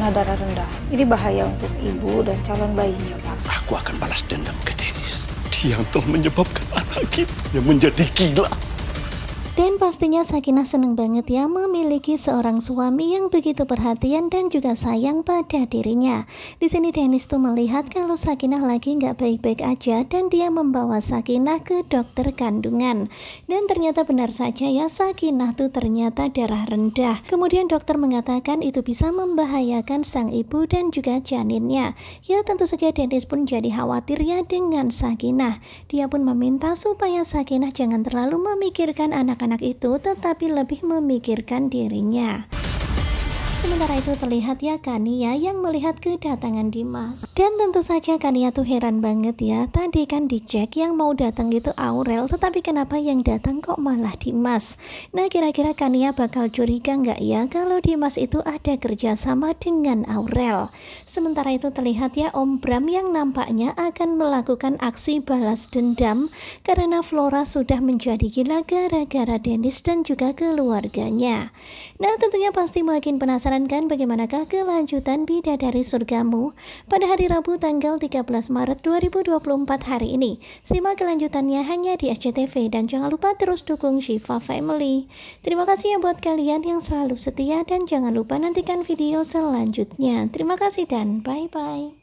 Nah darah rendah. Ini bahaya untuk ibu dan calon bayinya, Pak. Aku akan balas dendam ke Dennis. Dia yang telah menyebabkan anak kita yang menjadi gila. Dan pastinya Sakinah senang banget ya memiliki seorang suami yang begitu perhatian dan juga sayang pada dirinya. Di sini Dennis tuh melihat kalau Sakinah lagi nggak baik-baik aja dan dia membawa Sakinah ke dokter kandungan. Dan ternyata benar saja ya Sakinah tuh ternyata darah rendah. Kemudian dokter mengatakan itu bisa membahayakan sang ibu dan juga janinnya. Ya tentu saja Dennis pun jadi khawatir ya dengan Sakinah. Dia pun meminta supaya Sakinah jangan terlalu memikirkan anak-anak anak itu tetapi lebih memikirkan dirinya. Sementara itu terlihat ya Kania yang melihat kedatangan Dimas. Dan tentu saja Kania tuh heran banget ya. Tadi kan di Jack yang mau datang itu Aurel, tetapi kenapa yang datang kok malah Dimas? Nah kira-kira Kania bakal curiga nggak ya kalau Dimas itu ada kerjasama dengan Aurel? Sementara itu terlihat ya Om Bram yang nampaknya akan melakukan aksi balas dendam karena Flora sudah menjadi gila gara-gara Dennis dan juga keluarganya. Nah tentunya pasti makin penasaran menyarankan bagaimanakah kelanjutan dari Surgamu pada hari Rabu tanggal 13 Maret 2024 hari ini. Simak kelanjutannya hanya di SCTV dan jangan lupa terus dukung Shiva Family. Terima kasih ya buat kalian yang selalu setia dan jangan lupa nantikan video selanjutnya. Terima kasih dan bye-bye.